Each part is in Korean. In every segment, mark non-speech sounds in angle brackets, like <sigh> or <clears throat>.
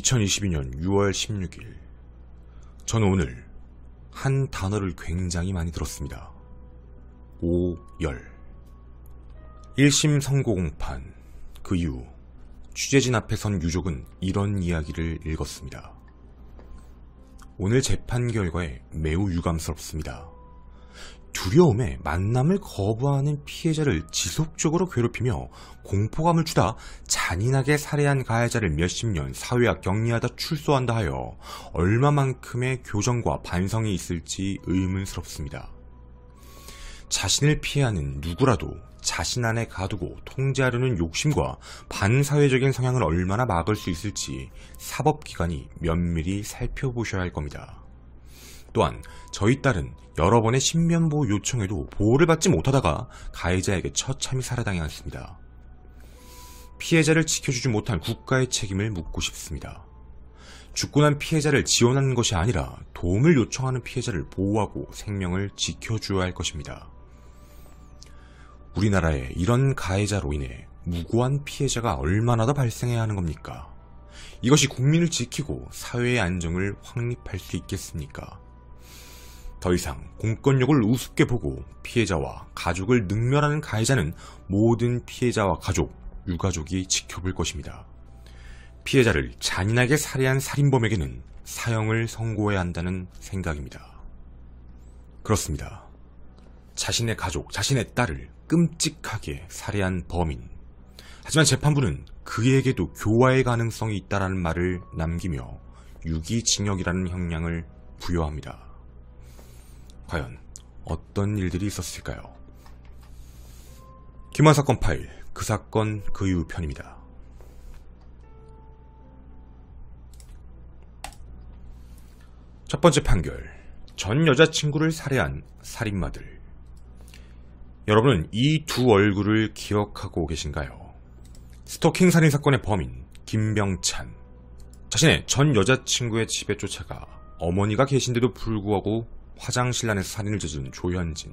2022년 6월 16일 저는 오늘 한 단어를 굉장히 많이 들었습니다. 오열 1심 선고 공판 그 이후 취재진 앞에 선 유족은 이런 이야기를 읽었습니다. 오늘 재판 결과에 매우 유감스럽습니다. 두려움에 만남을 거부하는 피해자를 지속적으로 괴롭히며 공포감을 주다 잔인하게 살해한 가해자를 몇십 년 사회와 격리하다 출소한다 하여 얼마만큼의 교정과 반성이 있을지 의문스럽습니다. 자신을 피해하는 누구라도 자신 안에 가두고 통제하려는 욕심과 반사회적인 성향을 얼마나 막을 수 있을지 사법기관이 면밀히 살펴보셔야 할 겁니다. 또한 저희 딸은 여러 번의 신변보호 요청에도 보호를 받지 못하다가 가해자에게 처참히 살해당왔습니다 피해자를 지켜주지 못한 국가의 책임을 묻고 싶습니다. 죽고 난 피해자를 지원하는 것이 아니라 도움을 요청하는 피해자를 보호하고 생명을 지켜줘야 할 것입니다. 우리나라에 이런 가해자로 인해 무고한 피해자가 얼마나 더 발생해야 하는 겁니까? 이것이 국민을 지키고 사회의 안정을 확립할 수 있겠습니까? 더 이상 공권력을 우습게 보고 피해자와 가족을 능멸하는 가해자는 모든 피해자와 가족, 유가족이 지켜볼 것입니다. 피해자를 잔인하게 살해한 살인범에게는 사형을 선고해야 한다는 생각입니다. 그렇습니다. 자신의 가족, 자신의 딸을 끔찍하게 살해한 범인. 하지만 재판부는 그에게도 교화의 가능성이 있다라는 말을 남기며 유기징역이라는 형량을 부여합니다. 과연 어떤 일들이 있었을까요? 김한 사건 파일, 그 사건 그 이후 편입니다. 첫 번째 판결. 전 여자친구를 살해한 살인마들. 여러분은 이 두 얼굴을 기억하고 계신가요? 스토킹 살인 사건의 범인 김병찬. 자신의 전 여자친구의 집에 쫓아가 어머니가 계신데도 불구하고 화장실 안에서 살인을 저지른 조현진.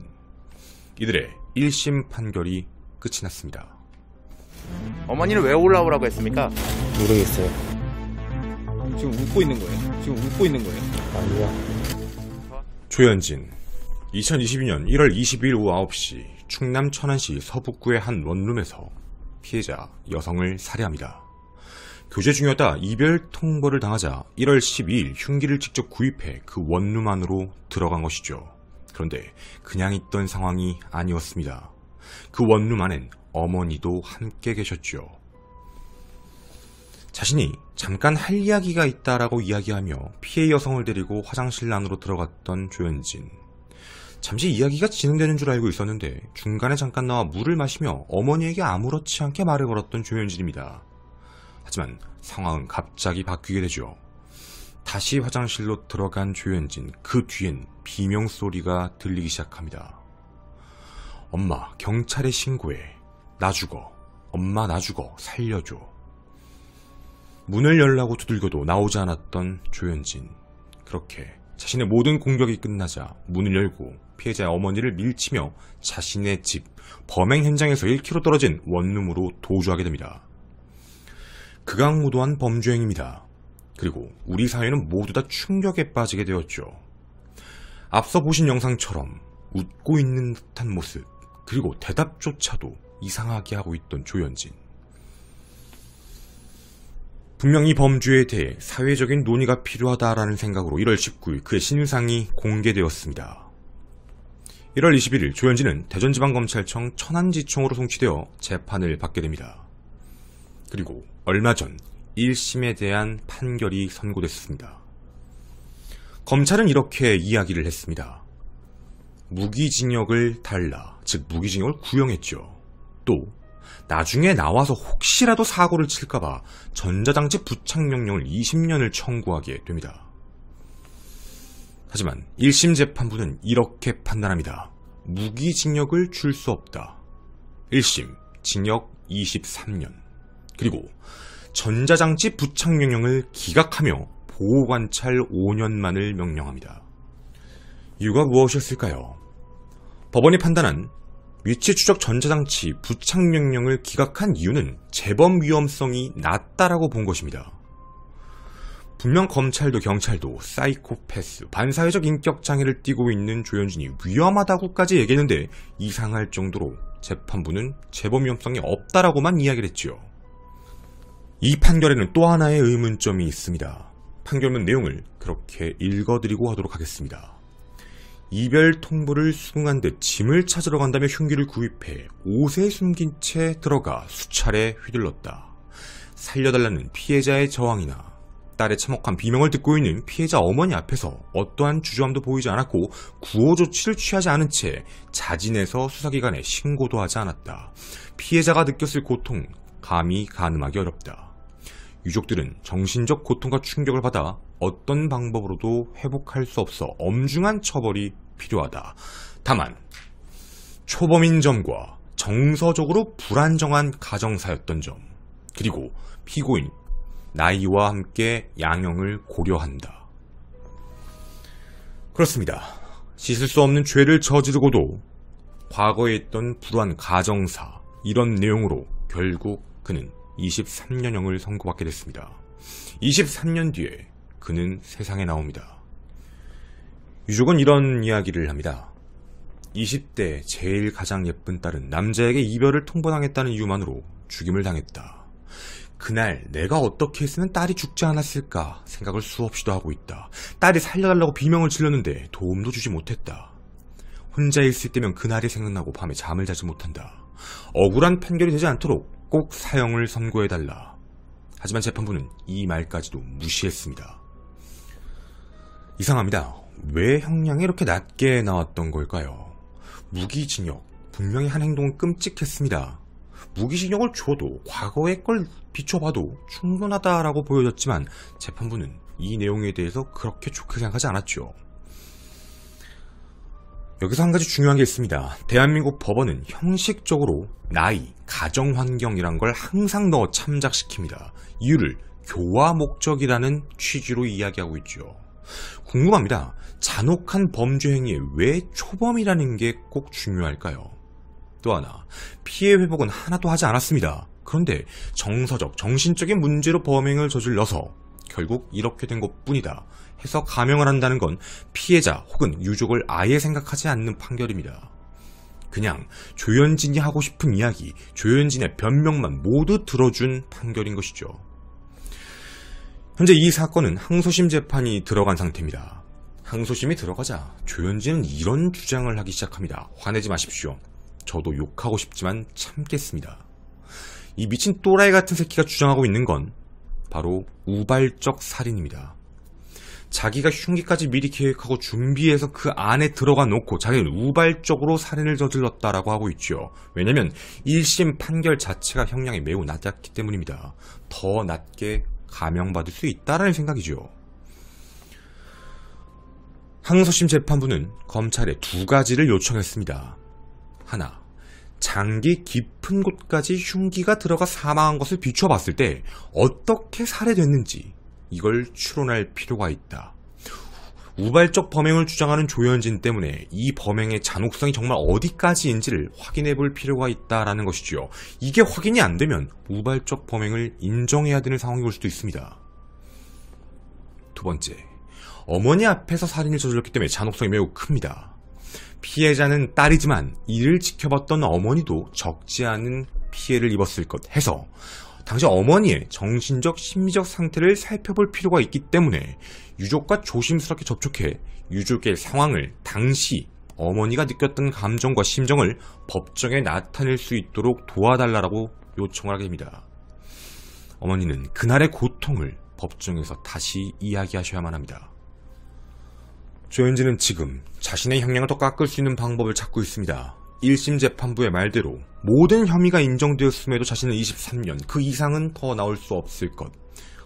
이들의 1심 판결이 끝이 났습니다. 어머니는 왜 올라오라고 했습니까? 모르겠어요. 지금 웃고 있는 거예요? 지금 웃고 있는 거예요? 아니요. 조현진. 2022년 1월 22일 오후 9시 충남 천안시 서북구의 한 원룸에서 피해자 여성을 살해합니다. 교제 중이었다 이별 통보를 당하자 1월 12일 흉기를 직접 구입해 그 원룸 안으로 들어간 것이죠. 그런데 그냥 있던 상황이 아니었습니다. 그 원룸 안엔 어머니도 함께 계셨죠. 자신이 잠깐 할 이야기가 있다라고 이야기하며 피해 여성을 데리고 화장실 안으로 들어갔던 조현진. 잠시 이야기가 진행되는 줄 알고 있었는데 중간에 잠깐 나와 물을 마시며 어머니에게 아무렇지 않게 말을 걸었던 조현진입니다. 하지만 상황은 갑자기 바뀌게 되죠. 다시 화장실로 들어간 조현진 그 뒤엔 비명소리가 들리기 시작합니다. 엄마 경찰에 신고해 나 죽어 엄마 나 죽어 살려줘 문을 열라고 두들겨도 나오지 않았던 조현진 그렇게 자신의 모든 공격이 끝나자 문을 열고 피해자의 어머니를 밀치며 자신의 집 범행 현장에서 1km 떨어진 원룸으로 도주하게 됩니다. 극악무도한 범죄행위입니다. 그리고 우리 사회는 모두 다 충격에 빠지게 되었죠. 앞서 보신 영상처럼 웃고 있는 듯한 모습, 그리고 대답조차도 이상하게 하고 있던 조현진. 분명히 범죄에 대해 사회적인 논의가 필요하다라는 생각으로 1월 19일 그의 신상이 공개되었습니다. 1월 21일 조현진은 대전지방검찰청 천안지청으로 송치되어 재판을 받게 됩니다. 그리고 얼마 전 1심에 대한 판결이 선고됐습니다. 검찰은 이렇게 이야기를 했습니다. 무기징역을 달라, 즉 무기징역을 구형했죠. 또 나중에 나와서 혹시라도 사고를 칠까봐 전자장치 부착명령을 20년을 청구하게 됩니다. 하지만 1심 재판부는 이렇게 판단합니다. 무기징역을 줄 수 없다. 1심 징역 23년 그리고 전자장치 부착 명령을 기각하며 보호 관찰 5년만을 명령합니다. 이유가 무엇이었을까요? 법원이 판단한 위치 추적 전자장치 부착 명령을 기각한 이유는 재범 위험성이 낮다라고 본 것입니다. 분명 검찰도 경찰도 사이코패스, 반사회적 인격 장애를 띠고 있는 조현진이 위험하다고까지 얘기했는데 이상할 정도로 재판부는 재범 위험성이 없다라고만 이야기를 했지요. 이 판결에는 또 하나의 의문점이 있습니다. 판결문 내용을 그렇게 읽어드리고 하도록 하겠습니다. 이별 통보를 수긍한 듯 짐을 찾으러 간다며 흉기를 구입해 옷에 숨긴 채 들어가 수차례 휘둘렀다. 살려달라는 피해자의 저항이나 딸의 참혹한 비명을 듣고 있는 피해자 어머니 앞에서 어떠한 주저함도 보이지 않았고 구호 조치를 취하지 않은 채 자진해서 수사기관에 신고도 하지 않았다. 피해자가 느꼈을 고통, 감히 가늠하기 어렵다. 유족들은 정신적 고통과 충격을 받아 어떤 방법으로도 회복할 수 없어 엄중한 처벌이 필요하다. 다만 초범인 점과 정서적으로 불안정한 가정사였던 점 그리고 피고인 나이와 함께 양형을 고려한다. 그렇습니다. 씻을 수 없는 죄를 저지르고도 과거에 있던 불안 가정사 이런 내용으로 결국 그는 23년형을 선고받게 됐습니다. 23년 뒤에 그는 세상에 나옵니다. 유족은 이런 이야기를 합니다. 20대 제일 가장 예쁜 딸은 남자에게 이별을 통보당했다는 이유만으로 죽임을 당했다. 그날 내가 어떻게 했으면 딸이 죽지 않았을까 생각을 수없이도 하고 있다. 딸이 살려달라고 비명을 질렀는데 도움도 주지 못했다. 혼자 있을 때면 그날이 생각나고 밤에 잠을 자지 못한다. 억울한 판결이 되지 않도록 꼭 사형을 선고해달라. 하지만 재판부는 이 말까지도 무시했습니다. 이상합니다. 왜 형량이 이렇게 낮게 나왔던 걸까요? 무기징역. 분명히 한 행동은 끔찍했습니다. 무기징역을 줘도 과거의 걸 비춰봐도 충분하다라고 보여졌지만 재판부는 이 내용에 대해서 그렇게 좋게 생각하지 않았죠. 여기서 한 가지 중요한 게 있습니다. 대한민국 법원은 형식적으로 나이, 가정 환경이란 걸 항상 넣어 참작시킵니다. 이유를 교화 목적이라는 취지로 이야기하고 있죠. 궁금합니다. 잔혹한 범죄 행위에 왜 초범이라는 게 꼭 중요할까요? 또 하나, 피해 회복은 하나도 하지 않았습니다. 그런데 정서적, 정신적인 문제로 범행을 저질러서 결국 이렇게 된 것뿐이다. 해서 감형을 한다는 건 피해자 혹은 유족을 아예 생각하지 않는 판결입니다. 그냥 조현진이 하고 싶은 이야기, 조현진의 변명만 모두 들어준 판결인 것이죠. 현재 이 사건은 항소심 재판이 들어간 상태입니다. 항소심이 들어가자 조현진은 이런 주장을 하기 시작합니다. 화내지 마십시오. 저도 욕하고 싶지만 참겠습니다. 이 미친 또라이 같은 새끼가 주장하고 있는 건 바로 우발적 살인입니다. 자기가 흉기까지 미리 계획하고 준비해서 그 안에 들어가 놓고 자기는 우발적으로 살인을 저질렀다라고 하고 있죠. 왜냐면 1심 판결 자체가 형량이 매우 낮았기 때문입니다. 더 낮게 감형받을 수 있다라는 생각이죠. 항소심 재판부는 검찰에 두 가지를 요청했습니다. 하나, 장기 깊은 곳까지 흉기가 들어가 사망한 것을 비춰봤을 때 어떻게 살해됐는지 이걸 추론할 필요가 있다. 우발적 범행을 주장하는 조현진 때문에 이 범행의 잔혹성이 정말 어디까지인지를 확인해 볼 필요가 있다라는 것이지요. 이게 확인이 안 되면 우발적 범행을 인정해야 되는 상황이 올 수도 있습니다. 두 번째, 어머니 앞에서 살인을 저질렀기 때문에 잔혹성이 매우 큽니다. 피해자는 딸이지만 이를 지켜봤던 어머니도 적지 않은 피해를 입었을 것 해서 당시 어머니의 정신적, 심리적 상태를 살펴볼 필요가 있기 때문에 유족과 조심스럽게 접촉해 유족의 상황을 당시 어머니가 느꼈던 감정과 심정을 법정에 나타낼 수 있도록 도와달라고 요청을 하게 됩니다. 어머니는 그날의 고통을 법정에서 다시 이야기하셔야만 합니다. 조현진은 지금 자신의 형량을 더 깎을 수 있는 방법을 찾고 있습니다. 1심 재판부의 말대로 모든 혐의가 인정되었음에도 자신은 23년 그 이상은 더 나올 수 없을 것.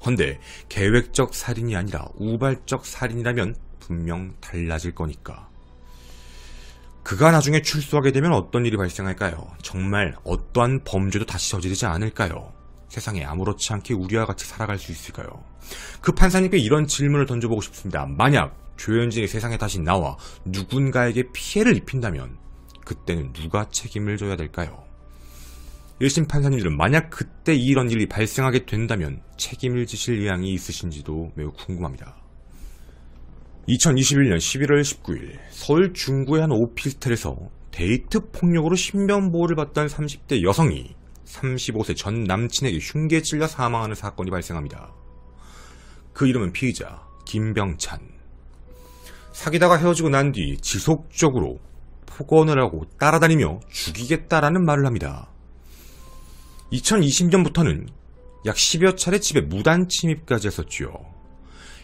헌데 계획적 살인이 아니라 우발적 살인이라면 분명 달라질 거니까. 그가 나중에 출소하게 되면 어떤 일이 발생할까요? 정말 어떠한 범죄도 다시 저지르지 않을까요? 세상에 아무렇지 않게 우리와 같이 살아갈 수 있을까요? 그 판사님께 이런 질문을 던져보고 싶습니다. 만약 조현진이 세상에 다시 나와 누군가에게 피해를 입힌다면 그때는 누가 책임을 져야 될까요? 1심 판사님들은 만약 그때 이런 일이 발생하게 된다면 책임을 지실 의향이 있으신지도 매우 궁금합니다. 2021년 11월 19일 서울 중구의 한 오피스텔에서 데이트 폭력으로 신변보호를 받던 30대 여성이 35세 전 남친에게 흉기에 찔려 사망하는 사건이 발생합니다. 그 이름은 피의자 김병찬. 사귀다가 헤어지고 난 뒤 지속적으로 폭언을 하고 따라다니며 죽이겠다라는 말을 합니다. 2020년부터는 약 10여 차례 집에 무단 침입까지 했었지요.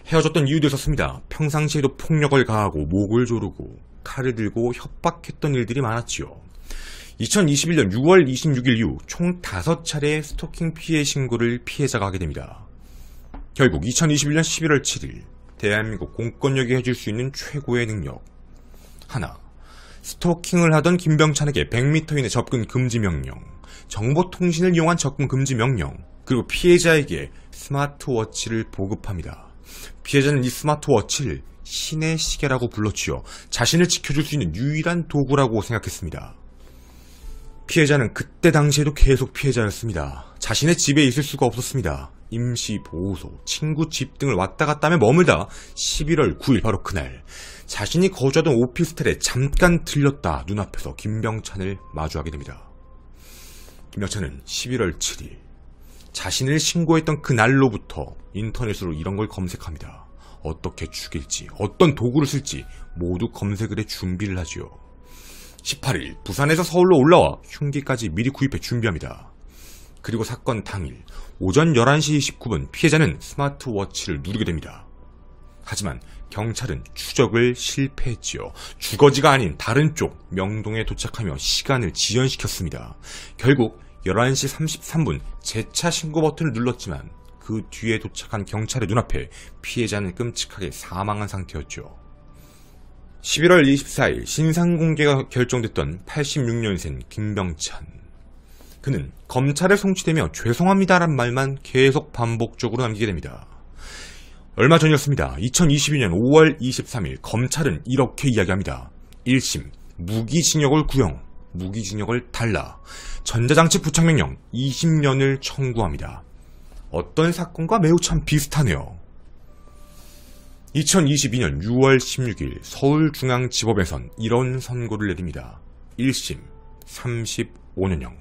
헤어졌던 이유도 있었습니다. 평상시에도 폭력을 가하고 목을 조르고 칼을 들고 협박했던 일들이 많았지요. 2021년 6월 26일 이후 총 5차례의 스토킹 피해 신고를 피해자가 하게 됩니다. 결국 2021년 11월 7일 대한민국 공권력이 해줄 수 있는 최고의 능력 하나 스토킹을 하던 김병찬에게 100m 이내 접근 금지 명령, 정보통신을 이용한 접근 금지 명령, 그리고 피해자에게 스마트워치를 보급합니다. 피해자는 이 스마트워치를 신의 시계라고 불렀지요. 자신을 지켜줄 수 있는 유일한 도구라고 생각했습니다. 피해자는 그때 당시에도 계속 피해자였습니다. 자신의 집에 있을 수가 없었습니다. 임시 보호소, 친구 집 등을 왔다 갔다 하며 머물다 11월 9일 바로 그날 자신이 거주하던 오피스텔에 잠깐 들렸다 눈앞에서 김병찬을 마주하게 됩니다. 김병찬은 11월 7일 자신을 신고했던 그날로부터 인터넷으로 이런 걸 검색합니다. 어떻게 죽일지, 어떤 도구를 쓸지 모두 검색을 해 준비를 하지요. 18일 부산에서 서울로 올라와 흉기까지 미리 구입해 준비합니다. 그리고 사건 당일 오전 11시 29분 피해자는 스마트워치를 누르게 됩니다. 하지만 경찰은 추적을 실패했지요. 주거지가 아닌 다른 쪽 명동에 도착하며 시간을 지연시켰습니다. 결국 11시 33분 재차 신고 버튼을 눌렀지만 그 뒤에 도착한 경찰의 눈앞에 피해자는 끔찍하게 사망한 상태였죠. 11월 24일 신상 공개가 결정됐던 86년생 김병찬. 그는 검찰에 송치되며 죄송합니다란 말만 계속 반복적으로 남기게 됩니다. 얼마 전이었습니다. 2022년 5월 23일 검찰은 이렇게 이야기합니다. 1심 무기징역을 구형, 무기징역을 달라, 전자장치 부착명령 20년을 청구합니다. 어떤 사건과 매우 참 비슷하네요. 2022년 6월 16일 서울중앙지법에선 이런 선고를 내립니다. 1심 35년형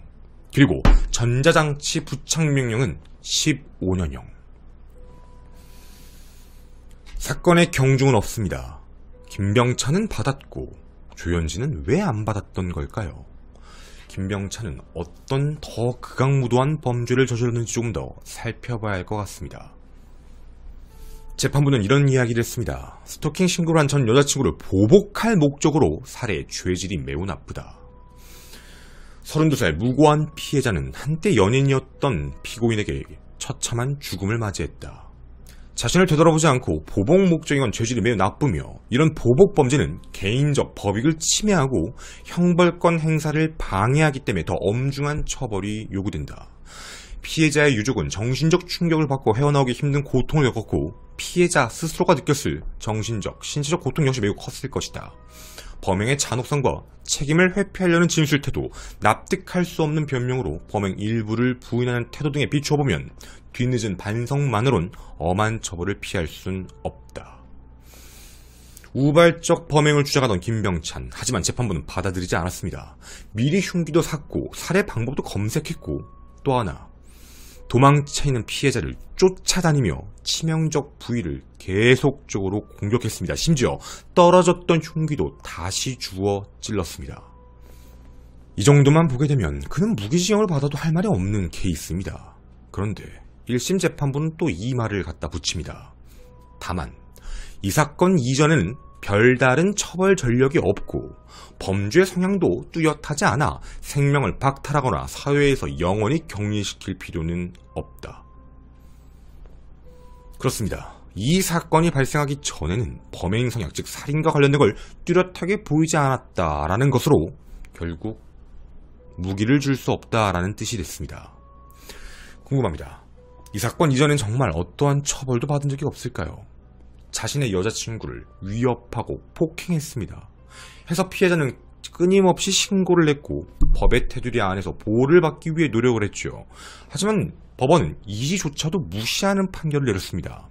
그리고 전자장치 부착명령은 15년형 사건의 경중은 없습니다. 김병찬은 받았고 조현진은 왜 안 받았던 걸까요? 김병찬은 어떤 더 극악무도한 범죄를 저질렀는지 조금 더 살펴봐야 할 것 같습니다. 재판부는 이런 이야기를 했습니다. 스토킹 신고를 한 전 여자친구를 보복할 목적으로 살해 죄질이 매우 나쁘다. 32살 무고한 피해자는 한때 연인이었던 피고인에게 처참한 죽음을 맞이했다. 자신을 되돌아보지 않고 보복 목적이건 죄질이 매우 나쁘며 이런 보복 범죄는 개인적 법익을 침해하고 형벌권 행사를 방해하기 때문에 더 엄중한 처벌이 요구된다. 피해자의 유족은 정신적 충격을 받고 헤어나오기 힘든 고통을 겪었고 피해자 스스로가 느꼈을 정신적, 신체적 고통 역시 매우 컸을 것이다. 범행의 잔혹성과 책임을 회피하려는 진술 태도, 납득할 수 없는 변명으로 범행 일부를 부인하는 태도 등에 비추어보면 뒤늦은 반성만으론 엄한 처벌을 피할 순 없다. 우발적 범행을 주장하던 김병찬 하지만 재판부는 받아들이지 않았습니다. 미리 흉기도 샀고 살해 방법도 검색했고 또 하나 도망쳐 있는 피해자를 쫓아다니며 치명적 부위를 계속적으로 공격했습니다. 심지어 떨어졌던 흉기도 다시 주워 찔렀습니다. 이 정도만 보게 되면 그는 무기징역을 받아도 할 말이 없는 케이스입니다. 그런데 1심 재판부는 또 이 말을 갖다 붙입니다. 다만 이 사건 이전에는 별다른 처벌 전력이 없고 범죄 성향도 뚜렷하지 않아 생명을 박탈하거나 사회에서 영원히 격리시킬 필요는 없다. 그렇습니다. 이 사건이 발생하기 전에는 범행 성약즉 살인과 관련된 걸 뚜렷하게 보이지 않았다라는 것으로 결국 무기를 줄 수 없다라는 뜻이 됐습니다. 궁금합니다. 이 사건 이전엔 정말 어떠한 처벌도 받은 적이 없을까요? 자신의 여자친구를 위협하고 폭행했습니다. 해서 피해자는 끊임없이 신고를 했고 법의 테두리 안에서 보호를 받기 위해 노력을 했죠. 하지만 법원은 이지조차도 무시하는 판결을 내렸습니다.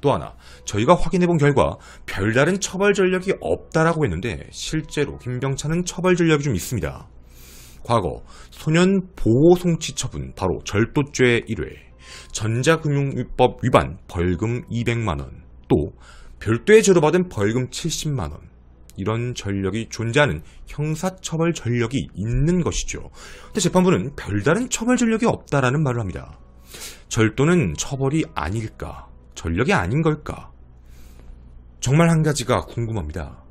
또 하나 저희가 확인해본 결과 별다른 처벌 전력이 없다라고 했는데 실제로 김병찬은 처벌 전력이 좀 있습니다. 과거 소년 보호 송치 처분 바로 절도죄 1회 전자금융법 위 위반 벌금 200만원, 또 별도의 제로 받은 벌금 70만원, 이런 전력이 존재하는 형사처벌 전력이 있는 것이죠. 근데 재판부는 별다른 처벌 전력이 없다라는 말을 합니다. 절도는 처벌이 아닐까? 전력이 아닌 걸까? 정말 한 가지가 궁금합니다.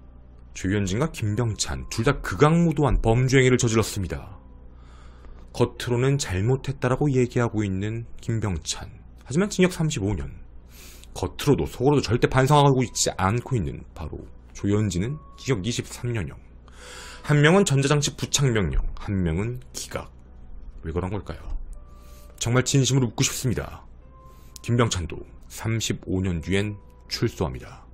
조현진과 김병찬 둘 다 극악무도한 범죄 행위를 저질렀습니다. 겉으로는 잘못했다라고 얘기하고 있는 김병찬. 하지만 징역 35년. 겉으로도 속으로도 절대 반성하고 있지 않고 있는 바로 조현진은 징역 23년형. 한 명은 전자장치 부착명령, 한 명은 기각. 왜 그런 걸까요? 정말 진심으로 웃고 싶습니다. 김병찬도 35년 뒤엔 출소합니다.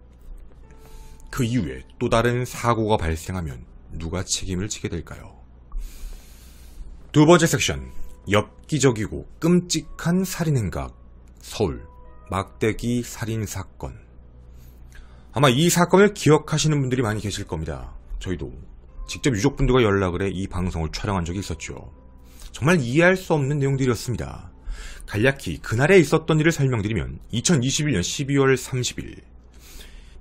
그 이후에 또 다른 사고가 발생하면 누가 책임을 지게 될까요? 두 번째 섹션 엽기적이고 끔찍한 살인행각 서울 막대기 살인사건 아마 이 사건을 기억하시는 분들이 많이 계실 겁니다. 저희도 직접 유족분들과 연락을 해 이 방송을 촬영한 적이 있었죠. 정말 이해할 수 없는 내용들이었습니다. 간략히 그날에 있었던 일을 설명드리면 2021년 12월 30일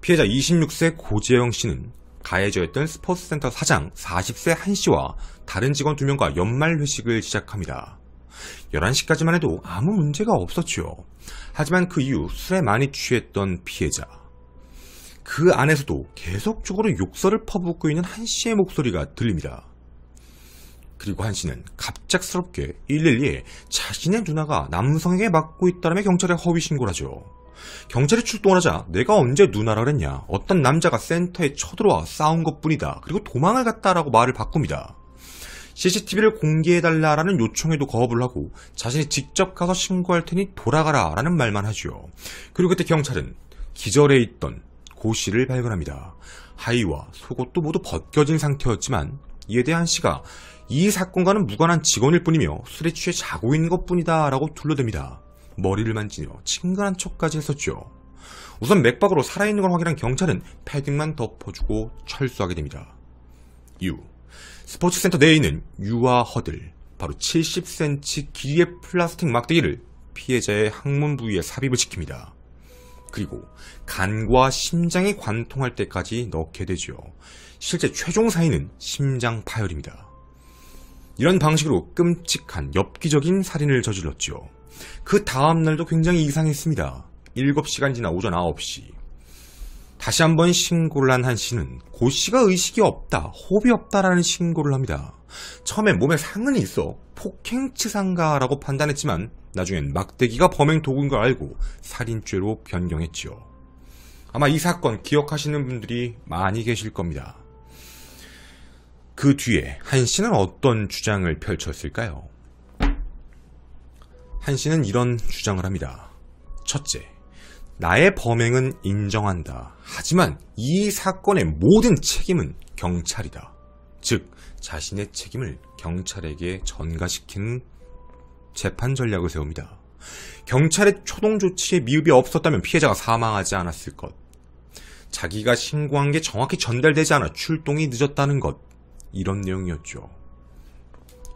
피해자 26세 고재영 씨는 가해자였던 스포츠센터 사장 40세 한씨와 다른 직원 두명과 연말 회식을 시작합니다. 11시까지만 해도 아무 문제가 없었지요. 하지만 그 이후 술에 많이 취했던 피해자. 그 안에서도 계속적으로 욕설을 퍼붓고 있는 한씨의 목소리가 들립니다. 그리고 한씨는 갑작스럽게 112에 자신의 누나가 남성에게 맞고 있다며 경찰에 허위신고를 하죠. 경찰이 출동하자 내가 언제 누나라 그랬냐 어떤 남자가 센터에 쳐들어와 싸운 것뿐이다. 그리고 도망을 갔다라고 말을 바꿉니다. CCTV를 공개해달라라는 요청에도 거부를 하고 자신이 직접 가서 신고할 테니 돌아가라라는 말만 하죠. 그리고 그때 경찰은 기절해 있던 고 씨를 발견합니다. 하의와 속옷도 모두 벗겨진 상태였지만 이에 대한 씨가 이 사건과는 무관한 직원일 뿐이며 술에 취해 자고 있는 것뿐이다 라고 둘러댑니다. 머리를 만지며 친근한 척까지 했었죠. 우선 맥박으로 살아있는 걸 확인한 경찰은 패딩만 덮어주고 철수하게 됩니다. 유. 스포츠센터 내에 있는 유아 허들, 바로 70cm 길이의 플라스틱 막대기를 피해자의 항문 부위에 삽입을 시킵니다. 그리고 간과 심장이 관통할 때까지 넣게 되죠. 실제 최종 사인은 심장 파열입니다. 이런 방식으로 끔찍한 엽기적인 살인을 저질렀죠. 그 다음날도 굉장히 이상했습니다. 7시간 지나 오전 9시. 다시 한번 신고를 한 한 씨는 고 씨가 의식이 없다, 호흡이 없다라는 신고를 합니다. 처음에 몸에 상은 있어 폭행치상가라고 판단했지만 나중엔 막대기가 범행 도구인 걸 알고 살인죄로 변경했지요. 아마 이 사건 기억하시는 분들이 많이 계실 겁니다. 그 뒤에 한 씨는 어떤 주장을 펼쳤을까요? 한 씨는 이런 주장을 합니다. 첫째, 나의 범행은 인정한다. 하지만 이 사건의 모든 책임은 경찰이다. 즉, 자신의 책임을 경찰에게 전가시킨 재판 전략을 세웁니다. 경찰의 초동 조치에 미흡이 없었다면 피해자가 사망하지 않았을 것. 자기가 신고한 게 정확히 전달되지 않아 출동이 늦었다는 것. 이런 내용이었죠.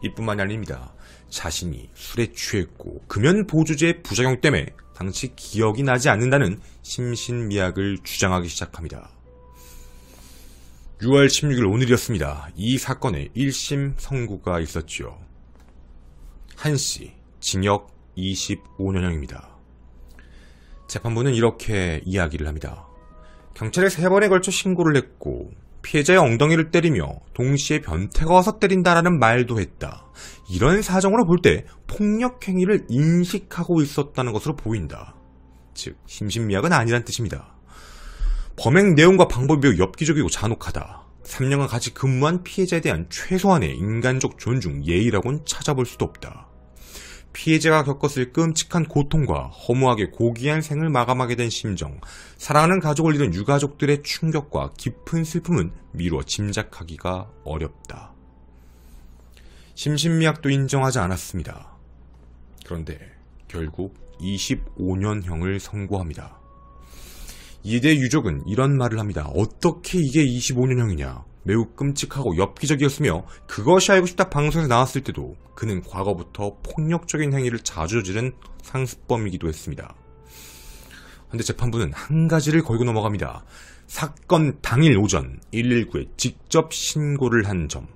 이뿐만이 아닙니다. 자신이 술에 취했고 금연 보조제 부작용 때문에 당시 기억이 나지 않는다는 심신미약을 주장하기 시작합니다. 6월 16일 오늘이었습니다. 이 사건에 1심 선고가 있었지요. 한씨 징역 25년형입니다. 재판부는 이렇게 이야기를 합니다. 경찰에 세 번에 걸쳐 신고를 했고 피해자의 엉덩이를 때리며 동시에 변태가 와서 때린다라는 말도 했다. 이런 사정으로 볼 때 폭력행위를 인식하고 있었다는 것으로 보인다. 즉, 심신미약은 아니란 뜻입니다. 범행 내용과 방법이 매우 엽기적이고 잔혹하다. 3년간 같이 근무한 피해자에 대한 최소한의 인간적 존중, 예의라고는 찾아볼 수도 없다. 피해자가 겪었을 끔찍한 고통과 허무하게 고귀한 생을 마감하게 된 심정, 사랑하는 가족을 잃은 유가족들의 충격과 깊은 슬픔은 미루어 짐작하기가 어렵다. 심신미약도 인정하지 않았습니다. 그런데 결국 25년형을 선고합니다. 이대 유족은 이런 말을 합니다. 어떻게 이게 25년형이냐? 매우 끔찍하고 엽기적이었으며 그것이 알고 싶다 방송에서 나왔을 때도 그는 과거부터 폭력적인 행위를 자주 지른 상습범이기도 했습니다. 그런데 재판부는 한 가지를 걸고 넘어갑니다. 사건 당일 오전 119에 직접 신고를 한 점,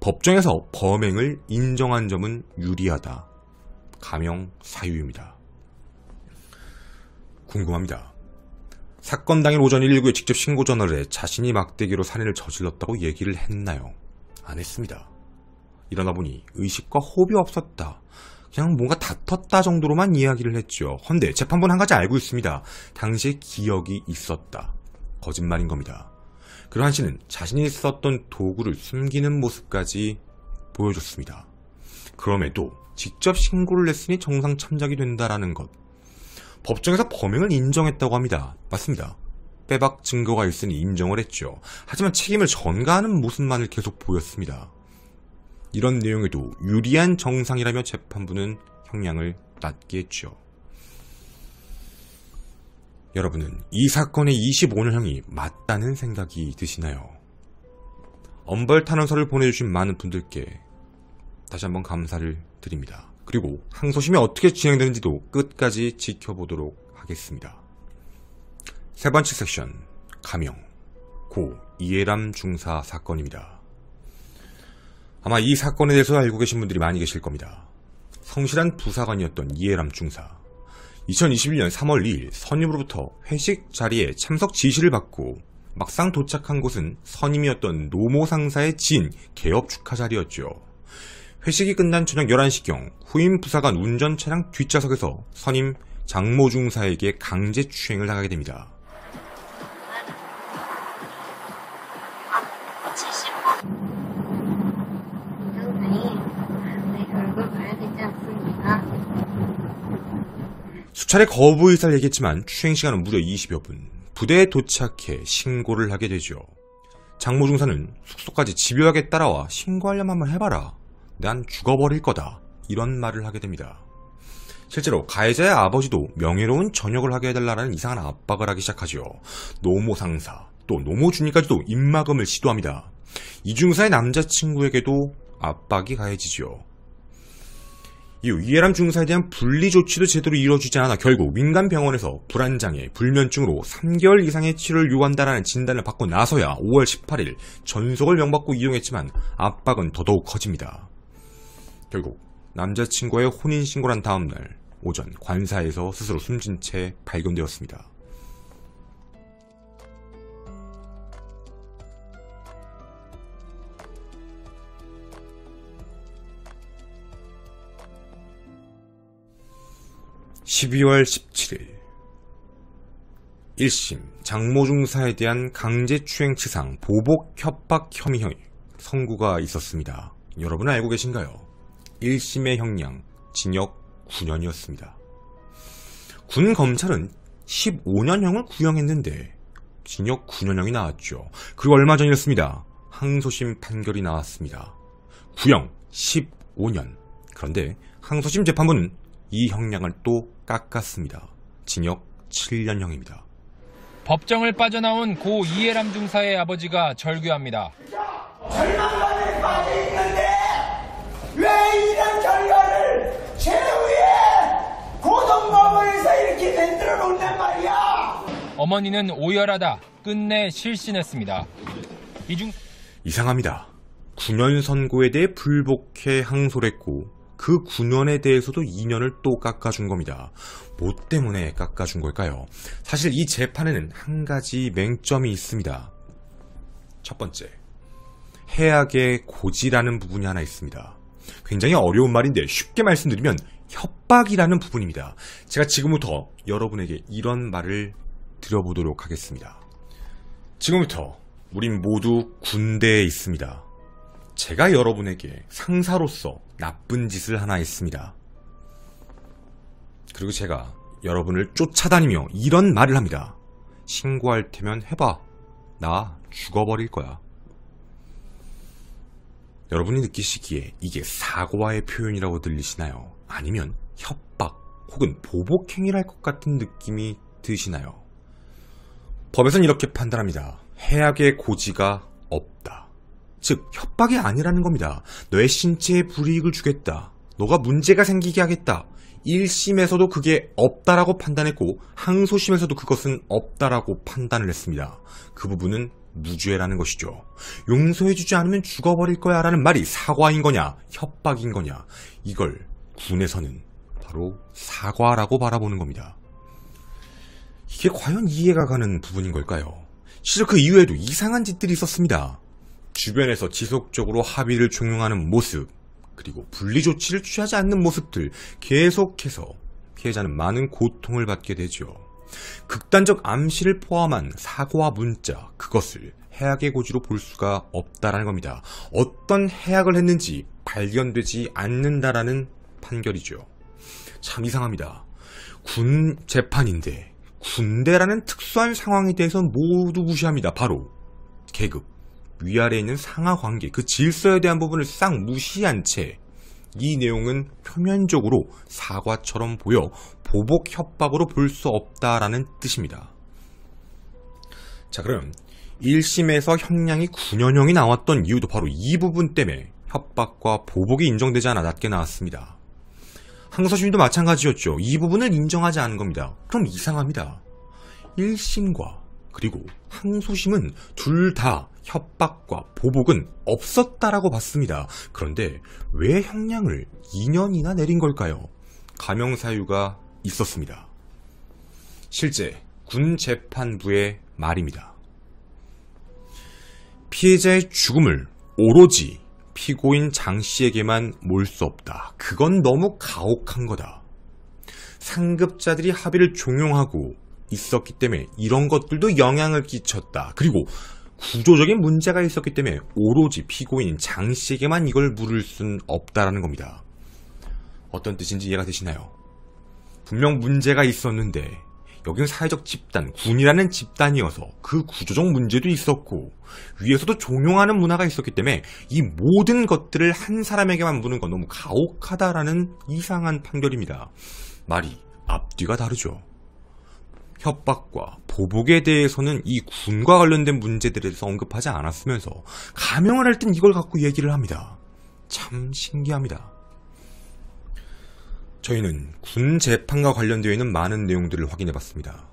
법정에서 범행을 인정한 점은 유리하다. 가명 사유입니다. 궁금합니다. 사건 당일 오전 119에 직접 신고 전화를 해 자신이 막대기로 살인을 저질렀다고 얘기를 했나요? 안 했습니다. 이러다 보니 의식과 호흡이 없었다. 그냥 뭔가 다퉜다 정도로만 이야기를 했죠. 헌데 재판부는 한 가지 알고 있습니다. 당시에 기억이 있었다. 거짓말인 겁니다. 그러한 씨는 자신이 썼던 도구를 숨기는 모습까지 보여줬습니다. 그럼에도 직접 신고를 했으니 정상 참작이 된다라는 것. 법정에서 범행을 인정했다고 합니다. 맞습니다. 빼박 증거가 있으니 인정을 했죠. 하지만 책임을 전가하는 모습만을 계속 보였습니다. 이런 내용에도 유리한 정상이라며 재판부는 형량을 낮게 했죠. 여러분은 이 사건의 25년형이 맞다는 생각이 드시나요? 엄벌 탄원서를 보내주신 많은 분들께 다시 한번 감사를 드립니다. 그리고 항소심이 어떻게 진행되는지도 끝까지 지켜보도록 하겠습니다. 세 번째 섹션 가명 고 이해람 중사 사건입니다. 아마 이 사건에 대해서 알고 계신 분들이 많이 계실 겁니다. 성실한 부사관이었던 이해람 중사 2021년 3월 2일 선임으로부터 회식 자리에 참석 지시를 받고 막상 도착한 곳은 선임이었던 노모 상사의 진 개업 축하 자리였죠. 회식이 끝난 저녁 11시경 후임 부사관 운전 차량 뒷좌석에서 선임 장모 중사에게 강제 추행을 당하게 됩니다. 수차례 거부 의사를 얘기했지만 추행 시간은 무려 20여 분. 부대에 도착해 신고를 하게 되죠. 장모 중사는 숙소까지 집요하게 따라와 신고하려면 한번 해봐라 난 죽어버릴 거다. 이런 말을 하게 됩니다. 실제로 가해자의 아버지도 명예로운 전역을 하게 해달라는 이상한 압박을 하기 시작하죠 노모상사, 또 노모주니까지도 입막음을 시도합니다. 이중사의 남자친구에게도 압박이 가해지죠 이후 이해람 중사에 대한 분리 조치도 제대로 이루어지지 않아 결국 민간 병원에서 불안장애, 불면증으로 3개월 이상의 치료를 요한다라는 구 진단을 받고 나서야 5월 18일 전속을 명받고 이용했지만 압박은 더더욱 커집니다. 결국 남자친구의 혼인신고란 다음날 오전 관사에서 스스로 숨진 채 발견되었습니다. (12월 17일) 1심 장모중사에 대한 강제추행치상 보복 협박 혐의 선고가 있었습니다. 여러분 알고 계신가요? 1심의 형량 징역 9년이었습니다. 군 검찰은 15년형을 구형했는데 징역 9년형이 나왔죠. 그리고 얼마 전이었습니다. 항소심 판결이 나왔습니다. 구형 15년. 그런데 항소심 재판부는 이 형량을 또 깎았습니다. 징역 7년형입니다. 법정을 빠져나온 고 이해람 중사의 아버지가 절규합니다. 만들어 놓는 말이야! 어머니는 오열하다 끝내 실신했습니다. 이중 이상합니다. 9년 선고에 대해 불복해 항소 했고 그 9년에 대해서도 2년을 또 깎아준 겁니다. 뭐 때문에 깎아준 걸까요? 사실 이 재판에는 한 가지 맹점이 있습니다. 첫 번째, 해악의 고지라는 부분이 하나 있습니다. 굉장히 어려운 말인데 쉽게 말씀드리면 협박이라는 부분입니다. 제가 지금부터 여러분에게 이런 말을 드려보도록 하겠습니다. 지금부터 우린 모두 군대에 있습니다. 제가 여러분에게 상사로서 나쁜 짓을 하나 했습니다. 그리고 제가 여러분을 쫓아다니며 이런 말을 합니다. 신고할 테면 해봐. 나 죽어버릴 거야. 여러분이 느끼시기에 이게 사과의 표현이라고 들리시나요? 아니면 협박 혹은 보복행위랄 것 같은 느낌이 드시나요? 법에선 이렇게 판단합니다. 해악의 고지가 없다. 즉, 협박이 아니라는 겁니다. 너의 신체에 불이익을 주겠다. 너가 문제가 생기게 하겠다. 1심에서도 그게 없다라고 판단했고 항소심에서도 그것은 없다라고 판단을 했습니다. 그 부분은 무죄라는 것이죠. 용서해주지 않으면 죽어버릴 거야 라는 말이 사과인 거냐 협박인 거냐 이걸 군에서는 바로 사과라고 바라보는 겁니다. 이게 과연 이해가 가는 부분인 걸까요? 실은 그이후에도 이상한 짓들이 있었습니다. 주변에서 지속적으로 합의를 종용하는 모습, 그리고 분리조치를 취하지 않는 모습들 계속해서 피해자는 많은 고통을 받게 되죠. 극단적 암시를 포함한 사과와 문자, 그것을 해악의 고지로 볼 수가 없다라는 겁니다. 어떤 해악을 했는지 발견되지 않는다라는 판결이죠. 참 이상합니다. 군 재판인데 군대라는 특수한 상황에 대해서 모두 무시합니다. 바로 계급, 위아래 있는 상하 관계, 그 질서에 대한 부분을 싹 무시한 채 이 내용은 표면적으로 사과처럼 보여 보복 협박으로 볼 수 없다라는 뜻입니다. 자 그럼 1심에서 형량이 9년형이 나왔던 이유도 바로 이 부분 때문에 협박과 보복이 인정되지 않아 낮게 나왔습니다. 항소심도 마찬가지였죠. 이 부분을 인정하지 않은 겁니다. 그럼 이상합니다. 1심과 그리고 항소심은 둘 다 협박과 보복은 없었다라고 봤습니다. 그런데 왜 형량을 2년이나 내린 걸까요? 가명 사유가 있었습니다. 실제 군 재판부의 말입니다. 피해자의 죽음을 오로지 피고인 장 씨에게만 몰 수 없다. 그건 너무 가혹한 거다. 상급자들이 합의를 종용하고 있었기 때문에 이런 것들도 영향을 끼쳤다. 그리고 구조적인 문제가 있었기 때문에 오로지 피고인 장 씨에게만 이걸 물을 순 없다라는 겁니다. 어떤 뜻인지 이해가 되시나요? 분명 문제가 있었는데 여기는 사회적 집단, 군이라는 집단이어서 그 구조적 문제도 있었고 위에서도 종용하는 문화가 있었기 때문에 이 모든 것들을 한 사람에게만 부는 건 너무 가혹하다라는 이상한 판결입니다. 말이 앞뒤가 다르죠. 협박과 보복에 대해서는 이 군과 관련된 문제들에 대해서 언급하지 않았으면서 가명을 할 땐 이걸 갖고 얘기를 합니다. 참 신기합니다. 저희는 군 재판과 관련되어 있는 많은 내용들을 확인해 봤습니다.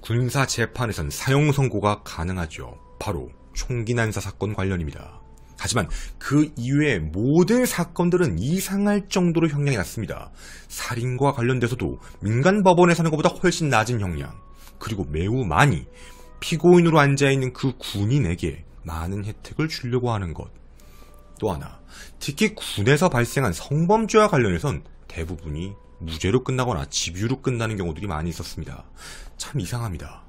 군사 재판에선 사형 선고가 가능하죠. 바로 총기 난사 사건 관련입니다. 하지만 그 이외의 모든 사건들은 이상할 정도로 형량이 낮습니다. 살인과 관련돼서도 민간 법원에 사는 것보다 훨씬 낮은 형량. 그리고 매우 많이 피고인으로 앉아있는 그 군인에게 많은 혜택을 주려고 하는 것. 또 하나, 특히 군에서 발생한 성범죄와 관련해선 대부분이 무죄로 끝나거나 집유로 끝나는 경우들이 많이 있었습니다. 참 이상합니다.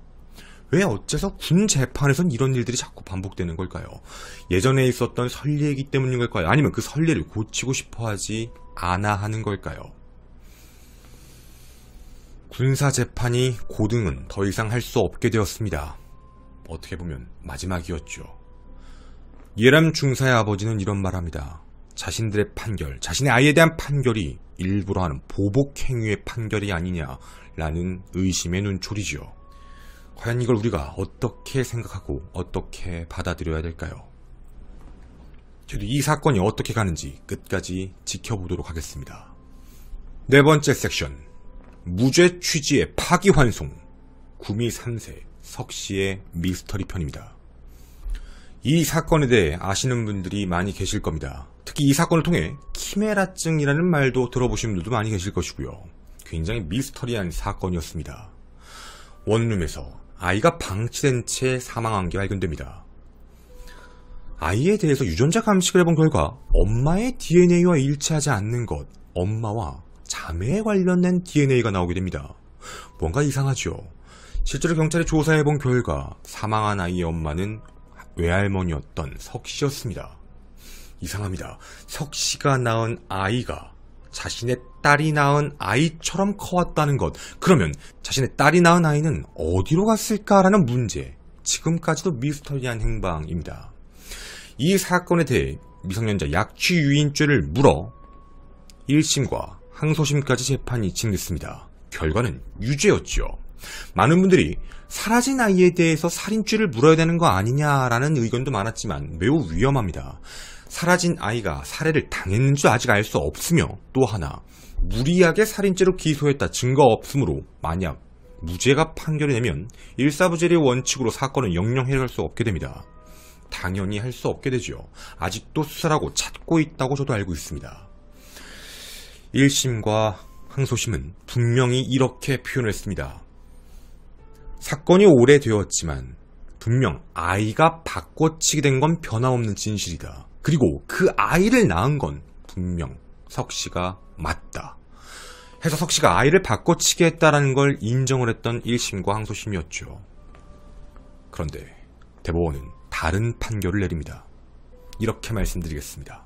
왜 어째서 군 재판에선 이런 일들이 자꾸 반복되는 걸까요? 예전에 있었던 설례이기 때문인 걸까요? 아니면 그설례를 고치고 싶어 하지 않아 하는 걸까요? 군사 재판이 고등은 더 이상 할 수 없게 되었습니다. 어떻게 보면 마지막이었죠. 예람 중사의 아버지는 이런 말합니다. 자신들의 판결, 자신의 아이에 대한 판결이 일부러 하는 보복행위의 판결이 아니냐라는 의심의 눈초리지요. 과연 이걸 우리가 어떻게 생각하고 어떻게 받아들여야 될까요? 저도 이 사건이 어떻게 가는지 끝까지 지켜보도록 하겠습니다. 네 번째 섹션. 무죄 취지의 파기환송. 구미 3세 석씨의 미스터리 편입니다. 이 사건에 대해 아시는 분들이 많이 계실 겁니다. 특히 이 사건을 통해 키메라증이라는 말도 들어보신 분들도 많이 계실 것이고요. 굉장히 미스터리한 사건이었습니다. 원룸에서 아이가 방치된 채 사망한 게 발견됩니다. 아이에 대해서 유전자 감식을 해본 결과 엄마의 DNA와 일치하지 않는 것, 엄마와 자매에 관련된 DNA가 나오게 됩니다. 뭔가 이상하죠? 실제로 경찰이 조사해본 결과 사망한 아이의 엄마는 외할머니였던 석씨였습니다. 이상합니다. 석씨가 낳은 아이가 자신의 딸이 낳은 아이처럼 커왔다는 것. 그러면 자신의 딸이 낳은 아이는 어디로 갔을까라는 문제. 지금까지도 미스터리한 행방입니다. 이 사건에 대해 미성년자 약취 유인죄를 물어 1심과 항소심까지 재판이 진행됐습니다. 결과는 유죄였죠. 많은 분들이 사라진 아이에 대해서 살인죄를 물어야 되는 거 아니냐라는 의견도 많았지만 매우 위험합니다. 사라진 아이가 살해를 당했는지 아직 알 수 없으며 또 하나 무리하게 살인죄로 기소했다 증거 없으므로 만약 무죄가 판결이 되면 일사부재의 원칙으로 사건은 영영 해결할 수 없게 됩니다. 당연히 할 수 없게 되죠. 아직도 수사라고 찾고 있다고 저도 알고 있습니다. 1심과 항소심은 분명히 이렇게 표현했습니다. 사건이 오래되었지만 분명 아이가 바꿔치기 된 건 변함없는 진실이다. 그리고 그 아이를 낳은 건 분명 석 씨가 맞다. 해서 석 씨가 아이를 바꿔치기 했다라는 걸 인정을 했던 1심과 항소심이었죠. 그런데 대법원은 다른 판결을 내립니다. 이렇게 말씀드리겠습니다.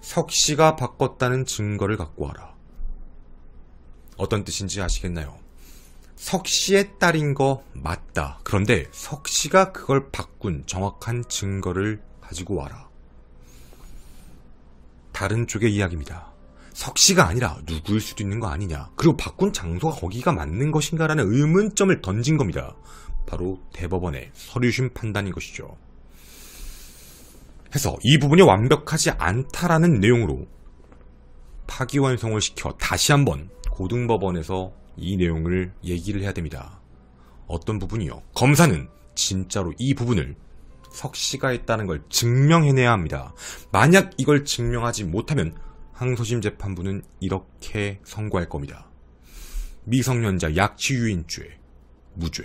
석 씨가 바꿨다는 증거를 갖고 와라. 어떤 뜻인지 아시겠나요? 석 씨의 딸인 거 맞다. 그런데 석 씨가 그걸 바꾼 정확한 증거를 가지고 와라. 다른 쪽의 이야기입니다. 석 씨가 아니라 누구일 수도 있는 거 아니냐. 그리고 바꾼 장소가 거기가 맞는 것인가라는 의문점을 던진 겁니다. 바로 대법원의 서류심 판단인 것이죠. 해서 이 부분이 완벽하지 않다라는 내용으로 파기완성을 시켜 다시 한번 고등법원에서 이 내용을 얘기를 해야 됩니다. 어떤 부분이요? 검사는 진짜로 이 부분을 석 씨가 했다는 걸 증명해내야 합니다. 만약 이걸 증명하지 못하면 항소심 재판부는 이렇게 선고할 겁니다. 미성년자 약취유인죄, 무죄.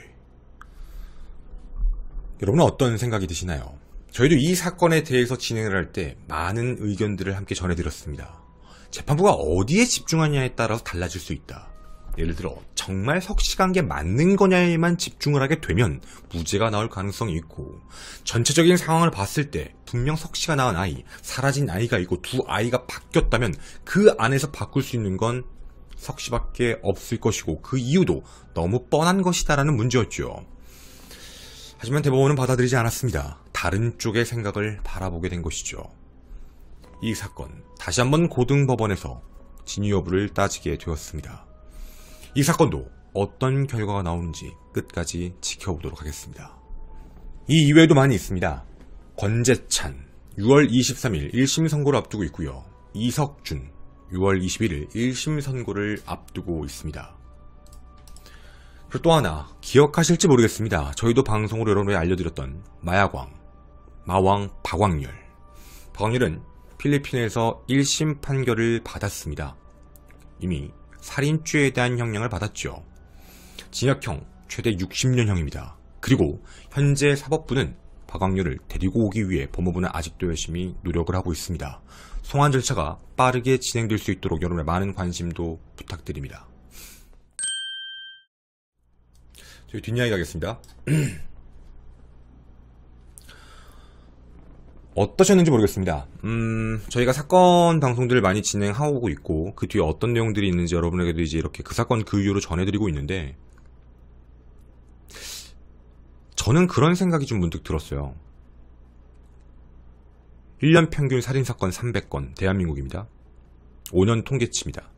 여러분은 어떤 생각이 드시나요? 저희도 이 사건에 대해서 진행을 할 때 많은 의견들을 함께 전해드렸습니다. 재판부가 어디에 집중하냐에 따라서 달라질 수 있다. 예를 들어 정말 석식관계 맞는 거냐에만 집중을 하게 되면 무죄가 나올 가능성이 있고 전체적인 상황을 봤을 때 분명 석씨가 낳은 아이, 사라진 아이가 있고 두 아이가 바뀌었다면 그 안에서 바꿀 수 있는 건 석씨밖에 없을 것이고 그 이유도 너무 뻔한 것이다라는 문제였죠. 하지만 대법원은 받아들이지 않았습니다. 다른 쪽의 생각을 바라보게 된 것이죠. 이 사건 다시 한번 고등법원에서 진위 여부를 따지게 되었습니다. 이 사건도 어떤 결과가 나오는지 끝까지 지켜보도록 하겠습니다. 이 이외에도 많이 있습니다. 권재찬 6월 23일 1심 선고를 앞두고 있고요. 이석준 6월 21일 1심 선고를 앞두고 있습니다. 그리고 또 하나 기억하실지 모르겠습니다. 저희도 방송으로 여러분에 알려드렸던 마야광 마왕 박왕렬 박왕렬은 필리핀에서 1심 판결을 받았습니다. 이미 살인죄에 대한 형량을 받았죠. 징역형 최대 60년형입니다. 그리고 현재 사법부는 박광률을 데리고 오기 위해 법무부는 아직도 열심히 노력을 하고 있습니다. 송환 절차가 빠르게 진행될 수 있도록 여러분의 많은 관심도 부탁드립니다. 저희 뒷이야기 하겠습니다 <clears throat> 어떠셨는지 모르겠습니다. 음, 저희가 사건 방송들을 많이 진행하고 있고, 그 뒤에 어떤 내용들이 있는지 여러분에게도 이제 이렇게 그 사건 그 이후로 전해드리고 있는데, 저는 그런 생각이 좀 문득 들었어요. 1년 평균 살인사건 300건, 대한민국입니다. 5년 통계치입니다.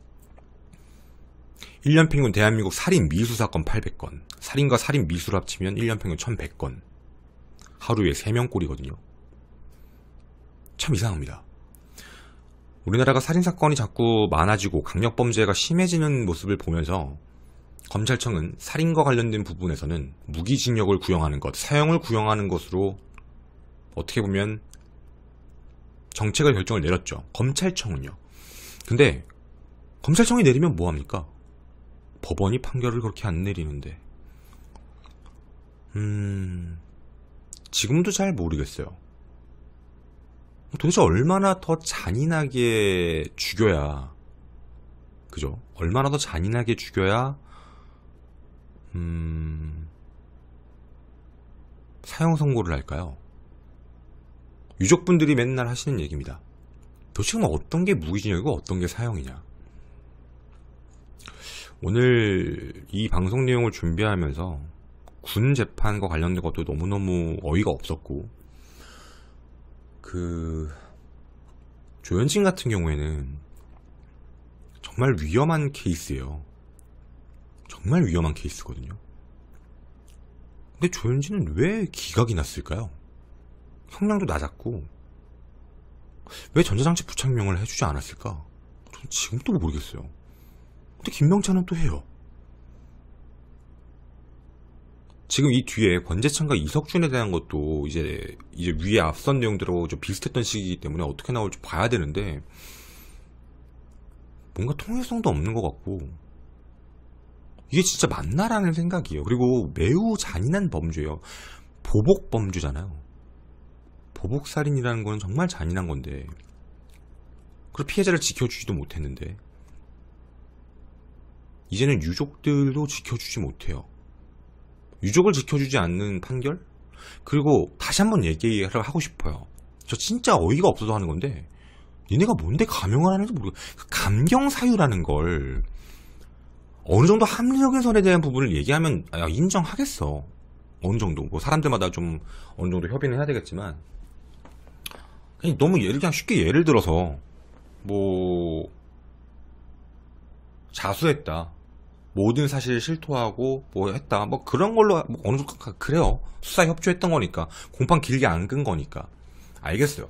1년 평균 대한민국 살인 미수 사건 800건, 살인과 살인 미수를 합치면 1년 평균 1100건. 하루에 3명꼴이거든요. 참 이상합니다. 우리나라가 살인사건이 자꾸 많아지고 강력범죄가 심해지는 모습을 보면서 검찰청은 살인과 관련된 부분에서는 무기징역을 구형하는 것, 사형을 구형하는 것으로 어떻게 보면 정책을 결정을 내렸죠. 검찰청은요. 근데 검찰청이 내리면 뭐합니까? 법원이 판결을 그렇게 안 내리는데. 음, 지금도 잘 모르겠어요. 도대체 얼마나 더 잔인하게 죽여야 그죠? 얼마나 더 잔인하게 죽여야 음... 사형 선고를 할까요? 유족분들이 맨날 하시는 얘기입니다. 도대체 그 어떤 게 무기징역이고 어떤 게 사형이냐? 오늘 이 방송 내용을 준비하면서 군 재판과 관련된 것도 너무너무 어이가 없었고 그 조현진 같은 경우에는 정말 위험한 케이스예요. 정말 위험한 케이스거든요. 근데 조현진은 왜 기각이 났을까요? 형량도 낮았고 왜 전자장치 부착명을 해주지 않았을까? 전 지금도 모르겠어요. 근데 김명찬은 또 해요. 지금 이 뒤에 권재찬과 이석준에 대한 것도 이제 이제 위에 앞선 내용들하고 좀 비슷했던 시기이기 때문에 어떻게 나올지 봐야 되는데 뭔가 통일성도 없는 것 같고 이게 진짜 맞나라는 생각이에요. 그리고 매우 잔인한 범죄예요. 보복 범죄잖아요. 보복 살인이라는 건 정말 잔인한 건데 그리고 피해자를 지켜주지도 못했는데 이제는 유족들도 지켜주지 못해요. 유족을 지켜주지 않는 판결? 그리고 다시 한번 얘기를 하고 싶어요. 저 진짜 어이가 없어서 하는 건데 얘네가 뭔데 감형을 하는지 모르겠어요. 그 감경 사유라는 걸 어느 정도 합리적인 선에 대한 부분을 얘기하면 아, 인정하겠어. 어느 정도 뭐 사람들마다 좀 어느 정도 협의는 해야 되겠지만 그냥 너무 예를 그냥 쉽게 예를 들어서 뭐 자수했다. 모든 사실을 실토하고 뭐 했다 뭐 그런 걸로 뭐 어느 정도 그래요 수사에 협조했던 거니까 공판 길게 안 끈 거니까 알겠어요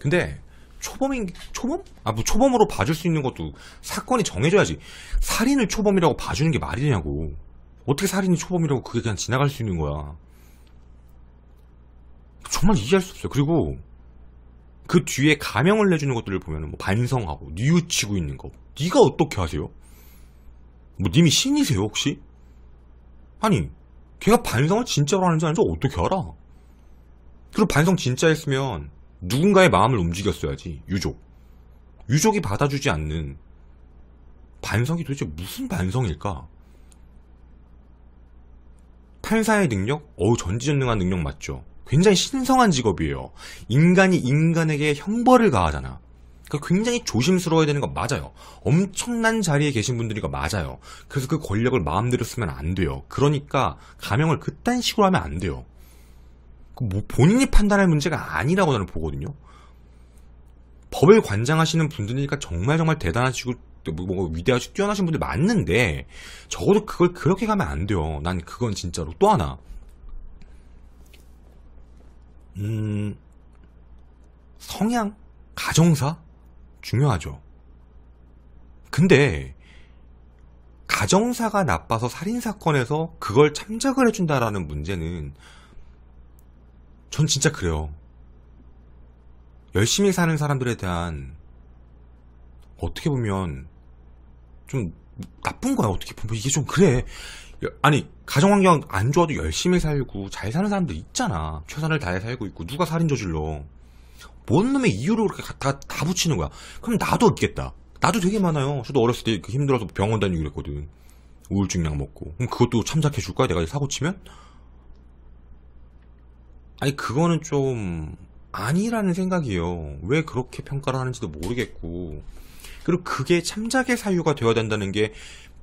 근데 초범인 초범? 아 뭐 초범으로 봐줄 수 있는 것도 사건이 정해져야지 살인을 초범이라고 봐주는 게 말이 되냐고 어떻게 살인이 초범이라고 그게 그냥 지나갈 수 있는 거야 정말 이해할 수 없어요 그리고 그 뒤에 가명을 내주는 것들을 보면 뭐 반성하고 뉘우치고 있는 거 네가 어떻게 하세요? 뭐 님이 신이세요 혹시? 아니 걔가 반성을 진짜로 하는지 아닌지 어떻게 알아? 그리고 반성 진짜 했으면 누군가의 마음을 움직였어야지 유족 유족이 받아주지 않는 반성이 도대체 무슨 반성일까? 판사의 능력? 어우 전지전능한 능력 맞죠? 굉장히 신성한 직업이에요. 인간이 인간에게 형벌을 가하잖아. 그 굉장히 조심스러워야 되는 건 맞아요. 엄청난 자리에 계신 분들이가 맞아요. 그래서 그 권력을 마음대로 쓰면 안 돼요. 그러니까 가명을 그딴 식으로 하면 안 돼요. 그 뭐 본인이 판단할 문제가 아니라고 저는 보거든요. 법을 관장하시는 분들이니까 정말 정말 대단하시고 뭐, 뭐 위대하시고 뛰어나신 분들 맞는데 적어도 그걸 그렇게 가면 안 돼요. 난 그건 진짜로 또 하나. 음 성향 가정사 중요하죠. 근데 가정사가 나빠서 살인사건에서 그걸 참작을 해준다라는 문제는 전 진짜 그래요. 열심히 사는 사람들에 대한 어떻게 보면 좀 나쁜 거야. 어떻게 보면 이게 좀 그래. 아니 가정환경 안 좋아도 열심히 살고 잘 사는 사람들 있잖아. 최선을 다해 살고 있고 누가 살인 저질러. 뭔 놈의 이유로 그렇게 다, 다 붙이는 거야. 그럼 나도 없겠다. 나도 되게 많아요. 저도 어렸을 때 그 힘들어서 병원 다니고 그랬거든. 우울증 약 먹고. 그럼 그것도 참작해 줄 거야? 내가 사고 치면? 아니, 그거는 좀 아니라는 생각이에요. 왜 그렇게 평가를 하는지도 모르겠고. 그리고 그게 참작의 사유가 되어야 된다는 게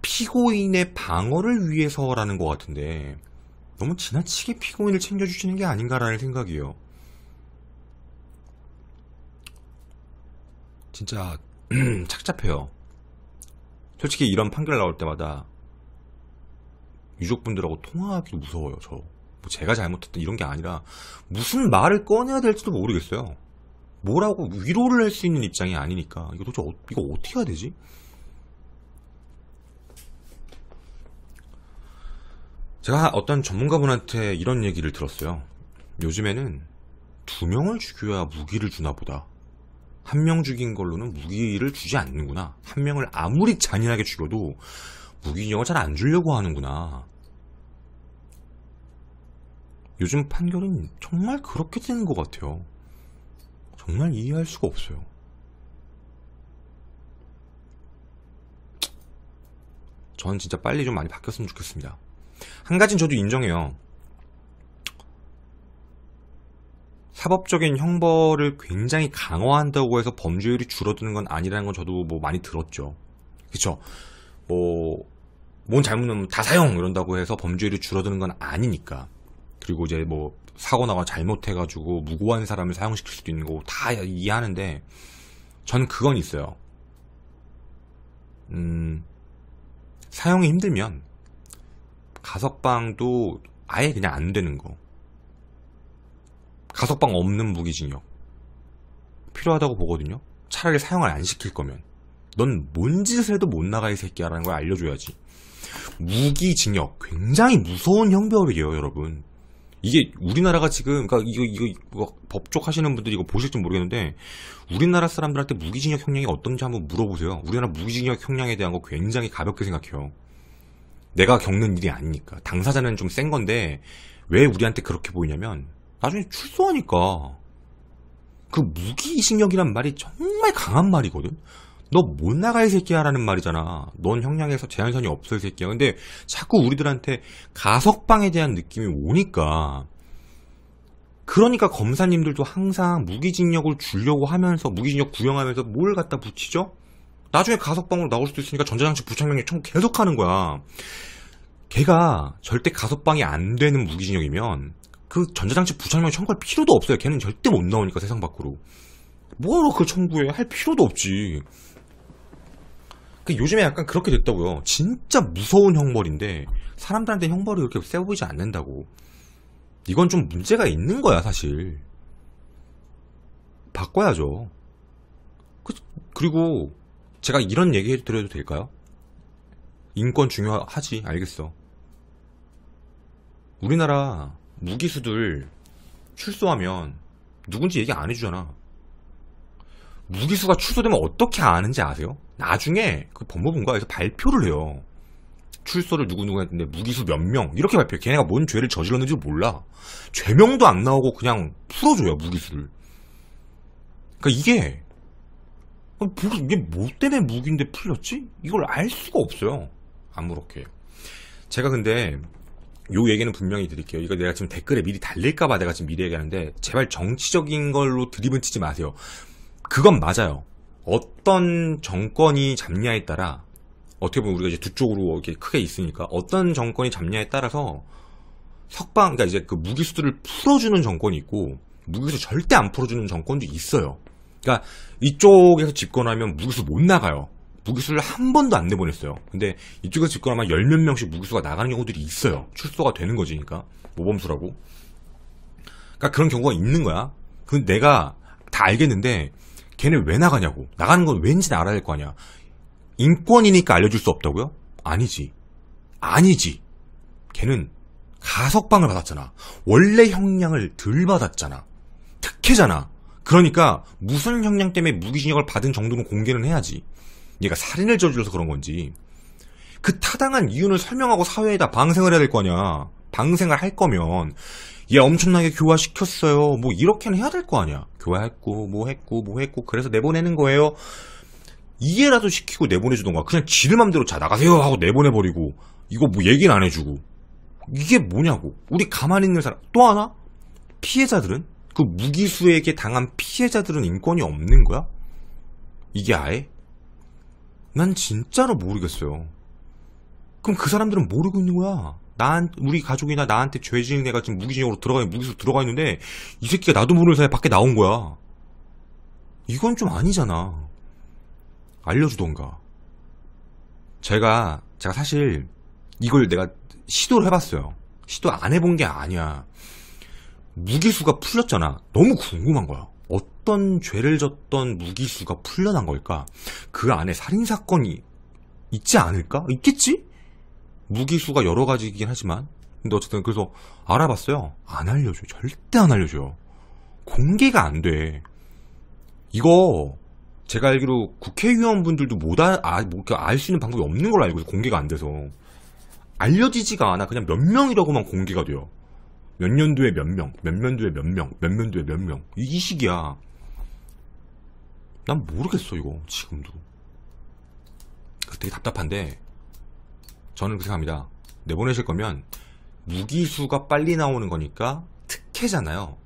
피고인의 방어를 위해서라는 것 같은데 너무 지나치게 피고인을 챙겨주시는 게 아닌가라는 생각이에요. 진짜 <clears throat> 착잡해요. 솔직히 이런 판결 나올 때마다 유족분들하고 통화하기도 무서워요. 저. 뭐 제가 잘못했던 이런 게 아니라 무슨 말을 꺼내야 될지도 모르겠어요. 뭐라고 위로를 할 수 있는 입장이 아니니까 이거 도대체 어, 이거 어떻게 해야 되지? 제가 어떤 전문가분한테 이런 얘기를 들었어요. 요즘에는 두 명을 죽여야 무기를 주나 보다. 한명 죽인 걸로는 무기를 주지 않는구나. 한 명을 아무리 잔인하게 죽여도 무기 인형을 잘 안 주려고 하는구나. 요즘 판결은 정말 그렇게 되는 것 같아요. 정말 이해할 수가 없어요. 저는 진짜 빨리 좀 많이 바뀌었으면 좋겠습니다. 한 가지는 저도 인정해요. 사법적인 형벌을 굉장히 강화한다고 해서 범죄율이 줄어드는 건 아니라는 건 저도 뭐 많이 들었죠. 그쵸? 뭐, 뭔 잘못하면 다 사형! 이런다고 해서 범죄율이 줄어드는 건 아니니까. 그리고 이제 뭐, 사고 나가 잘못해가지고 무고한 사람을 사용시킬 수도 있는 거고 다 이해하는데, 전 그건 있어요. 음, 사용이 힘들면, 가석방도 아예 그냥 안 되는 거. 가석방 없는 무기징역 필요하다고 보거든요. 차라리 사용을 안 시킬 거면 넌 뭔 짓을 해도 못 나가 이 새끼야라는 걸 알려줘야지. 무기징역 굉장히 무서운 형벌이에요, 여러분. 이게 우리나라가 지금 그러니까 이거 이거, 이거 법적 하시는 분들이 이거 보실지 모르겠는데 우리나라 사람들한테 무기징역 형량이 어떤지 한번 물어보세요. 우리나라 무기징역 형량에 대한 거 굉장히 가볍게 생각해요. 내가 겪는 일이 아니니까 당사자는 좀 센 건데 왜 우리한테 그렇게 보이냐면 나중에 출소하니까 그무기이식이란 말이 정말 강한 말이거든. 너 못 나가 이 새끼야라는 말이잖아. 넌 형량에서 제한선이 없을 새끼야. 근데 자꾸 우리들한테 가석방에 대한 느낌이 오니까 그러니까 검사님들도 항상 무기징역을 주려고 하면서 무기징역 구형하면서 뭘 갖다 붙이죠? 나중에 가석방으로 나올 수도 있으니까 전자장치 부착명령 청구 계속하는 거야. 걔가 절대 가석방이 안 되는 무기징역이면 그 전자장치 부착명을 청구할 필요도 없어요. 걔는 절대 못 나오니까 세상 밖으로. 뭐하러 그걸 청구해? 할 필요도 없지. 그 요즘에 약간 그렇게 됐다고요. 진짜 무서운 형벌인데 사람들한테 형벌을 이렇게 세 보이지 않는다고. 이건 좀 문제가 있는 거야 사실. 바꿔야죠. 그, 그리고 제가 이런 얘기 드려도 될까요? 인권 중요하지 알겠어. 우리나라 무기수들 출소하면 누군지 얘기 안 해주잖아. 무기수가 출소되면 어떻게 아는지 아세요? 나중에 그 법무부인가에서 발표를 해요. 출소를 누구누구 했는데 무기수 몇 명 이렇게 발표해 걔네가 뭔 죄를 저질렀는지 몰라 죄명도 안 나오고 그냥 풀어줘요 무기수를 그러니까 이게 어, 뭐, 이게 뭐 때문에 무기인데 풀렸지? 이걸 알 수가 없어요 아무렇게 제가 근데 요 얘기는 분명히 드릴게요. 이거 내가 지금 댓글에 미리 달릴까봐 내가 지금 미리 얘기하는데, 제발 정치적인 걸로 드립은 치지 마세요. 그건 맞아요. 어떤 정권이 잡냐에 따라, 어떻게 보면 우리가 이제 두 쪽으로 이렇게 크게 있으니까, 어떤 정권이 잡냐에 따라서, 석방, 그러니까 이제 그 무기수들을 풀어주는 정권이 있고, 무기수 절대 안 풀어주는 정권도 있어요. 그러니까 이쪽에서 집권하면 무기수 못 나가요. 무기수를 한 번도 안 내보냈어요. 근데 이쪽에서 집권 아면열몇 명씩 무기수가 나가는 경우들이 있어요. 출소가 되는 거지, 그러니까. 모범수라고. 그러니까 그런 경우가 있는 거야. 그 내가 다 알겠는데 걔네 왜 나가냐고. 나가는 건 왠지 알아야 될 거 아니야. 인권이니까 알려줄 수 없다고요? 아니지. 아니지. 걔는 가석방을 받았잖아. 원래 형량을 덜 받았잖아. 특혜잖아. 그러니까 무슨 형량 때문에 무기징역을 받은 정도는 공개는 해야지. 얘가 살인을 저질러서 그런 건지 그 타당한 이유를 설명하고 사회에다 방생을 해야 될 거냐 방생을 할 거면 얘 엄청나게 교화시켰어요 뭐 이렇게는 해야 될 거 아니야 교화했고 뭐 했고 뭐 했고 그래서 내보내는 거예요 이해라도 시키고 내보내주던가 그냥 지들 맘대로 자 나가세요 하고 내보내버리고 이거 뭐 얘기는 안 해주고 이게 뭐냐고 우리 가만히 있는 사람 또 하나 피해자들은 그 무기수에게 당한 피해자들은 인권이 없는 거야 이게 아예 난 진짜로 모르겠어요. 그럼 그 사람들은 모르고 있는 거야. 난 우리 가족이나 나한테 죄지은 애가 지금 무기징역으로 들어가 무기수 들어가 있는데 이 새끼가 나도 모르는 사이에 밖에 나온 거야. 이건 좀 아니잖아. 알려주던가. 제가 제가 사실 이걸 내가 시도를 해봤어요. 시도 안 해본 게 아니야. 무기수가 풀렸잖아. 너무 궁금한 거야. 어떤 죄를 졌던 무기수가 풀려난 걸까? 그 안에 살인사건이 있지 않을까? 있겠지? 무기수가 여러 가지이긴 하지만. 근데 어쨌든 그래서 알아봤어요. 안 알려줘요. 절대 안 알려줘요. 공개가 안 돼. 이거 제가 알기로 국회의원분들도 못 아, 아, 뭐 알, 알수 있는 방법이 없는 걸로 알고 있어 요 공개가 안 돼서. 알려지지가 않아. 그냥 몇 명이라고만 공개가 돼요. 몇 년도에 몇 명, 몇 년도에 몇 명, 몇 년도에 몇 명. 이, 이 식이야. 난 모르겠어, 이거. 지금도. 되게 답답한데, 저는 그렇게 생각합니다. 내보내실 거면, 무기수가 빨리 나오는 거니까, 특혜잖아요.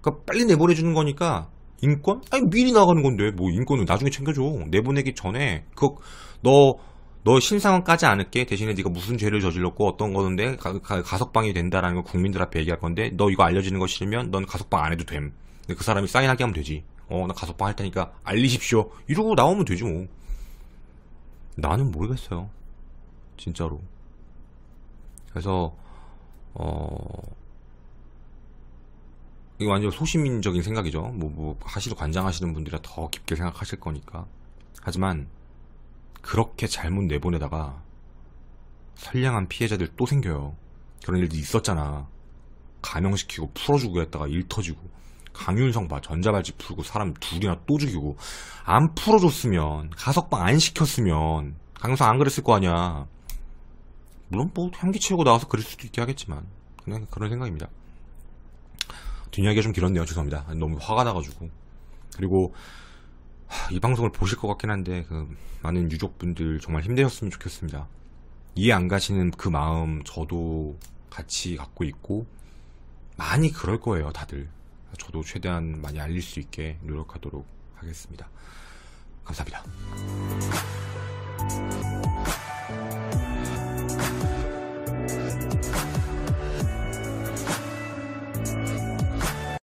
그니까 빨리 내보내주는 거니까, 인권? 아니, 미리 나가는 건데, 뭐, 인권은 나중에 챙겨줘. 내보내기 전에, 그거, 너, 너신상은 까지 않을게. 대신에 네가 무슨 죄를 저질렀고 어떤 거는데 가, 석방이 된다라는 걸 국민들 앞에 얘기할 건데 너 이거 알려지는 거 싫으면 넌 가석방 안 해도 됨. 그 사람이 사인하게 하면 되지. 어, 나 가석방 할 테니까 알리십시오. 이러고 나오면 되지 뭐. 나는 모르겠어요. 진짜로. 그래서 어 이거 완전 소시민적인 생각이죠. 뭐, 뭐 하시러 관장하시는 분들이라 더 깊게 생각하실 거니까. 하지만 그렇게 잘못 내보내다가 선량한 피해자들 또 생겨요. 그런 일도 있었잖아. 감형시키고 풀어주고 했다가 일 터지고 강윤성 봐 전자발찌 풀고 사람 둘이나 또 죽이고 안 풀어줬으면 가석방 안 시켰으면 강윤성 안 그랬을 거 아니야. 물론 뭐 향기 채우고 나와서 그럴 수도 있게 하겠지만 그냥 그런 생각입니다. 뒷이야기가 좀 길었네요. 죄송합니다. 너무 화가 나가지고 그리고 이 방송을 보실 것 같긴 한데 그 많은 유족분들 정말 힘내셨으면 좋겠습니다. 이해 안 가시는 그 마음 저도 같이 갖고 있고 많이 그럴 거예요 다들. 저도 최대한 많이 알릴 수 있게 노력하도록 하겠습니다. 감사합니다.